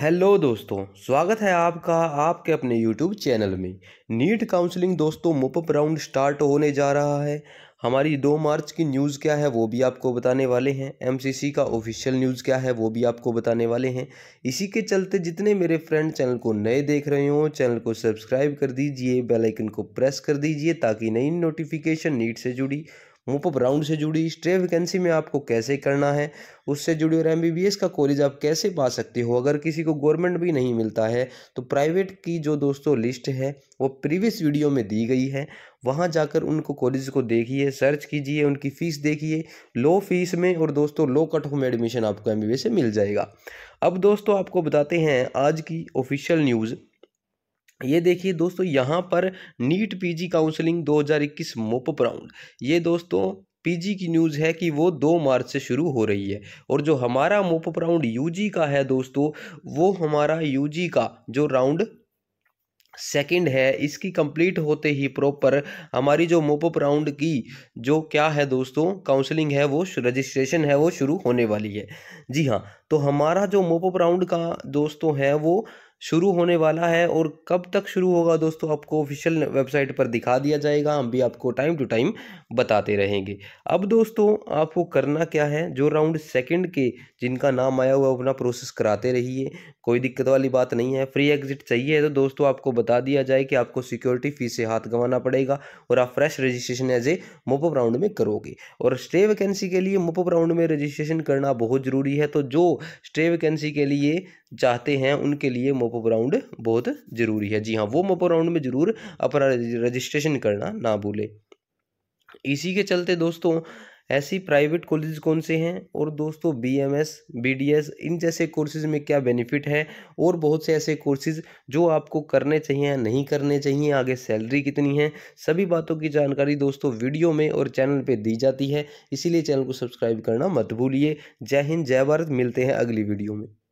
hello दोस्तों स्वागत है आपका आपके अपने यूट्यूब चैनल में नीट काउंसलिंग दोस्तों मुपअप राउंड स्टार्ट होने जा रहा है हमारी दो मार्च की न्यूज़ क्या है वो भी आपको बताने वाले हैं एमसीसी का ऑफिशियल न्यूज़ क्या है वो भी आपको बताने वाले हैं इसी के चलते जितने मेरे फ्रेंड चैनल को नए देख रहे हो चैनल को सब्सक्राइब कर दीजिए बेलाइकन को प्रेस कर दीजिए ताकि नई नोटिफिकेशन नीट से जुड़ी मोपअप राउंड से जुड़ी स्ट्रे वैकेंसी में आपको कैसे करना है उससे जुड़ी और एमबीबीएस का कॉलेज आप कैसे पा सकते हो अगर किसी को गवर्नमेंट भी नहीं मिलता है तो प्राइवेट की जो दोस्तों लिस्ट है वो प्रीवियस वीडियो में दी गई है वहाँ जाकर उनको कॉलेज को देखिए सर्च कीजिए उनकी फ़ीस देखिए लो फीस में और दोस्तों लो कट होम में एडमिशन आपको एम से मिल जाएगा अब दोस्तों आपको बताते हैं आज की ऑफिशियल न्यूज़ ये देखिए दोस्तों यहाँ पर NEET PG counselling 2021 mop up round ये दोस्तों पीजी की न्यूज़ है कि वो दो मार्च से शुरू हो रही है और जो हमारा मोपअप राउंड यूजी का है दोस्तों वो हमारा यूजी का जो राउंड सेकंड है इसकी कंप्लीट होते ही प्रॉपर हमारी जो मोपअप राउंड की जो क्या है दोस्तों काउंसलिंग है वो रजिस्ट्रेशन है वो शुरू होने वाली है जी हाँ तो हमारा जो मोपअप राउंड का दोस्तों है वो शुरू होने वाला है और कब तक शुरू होगा दोस्तों आपको ऑफिशियल वेबसाइट पर दिखा दिया जाएगा हम भी आपको टाइम टू टाइम बताते रहेंगे अब दोस्तों आपको करना क्या है जो राउंड सेकंड के जिनका नाम आया हुआ अपना प्रोसेस कराते रहिए कोई दिक्कत वाली बात नहीं है फ्री एग्जिट चाहिए तो दोस्तों आपको बता दिया जाए कि आपको सिक्योरिटी फीस से हाथ गंवाना पड़ेगा और आप fresh registration as a mop up round में करोगे और स्टे वैकेंसी के लिए मोपअप राउंड में रजिस्ट्रेशन करना बहुत ज़रूरी है तो जो स्टे वैकेंसी के लिए चाहते हैं उनके लिए मोपो राउंड बहुत ज़रूरी है जी हाँ वो मोपो राउंड में ज़रूर अपना रजिस्ट्रेशन करना ना भूलें इसी के चलते दोस्तों ऐसी प्राइवेट कॉलेज कौन से हैं और दोस्तों B M S B D S इन जैसे कोर्सेज़ में क्या बेनिफिट है और बहुत से ऐसे कोर्सेज़ जो आपको करने चाहिए या नहीं करने चाहिए आगे सैलरी कितनी है सभी बातों की जानकारी दोस्तों वीडियो में और चैनल पे दी जाती है इसीलिए चैनल को सब्सक्राइब करना मत भूलिए जय हिंद जय भारत मिलते हैं अगली वीडियो में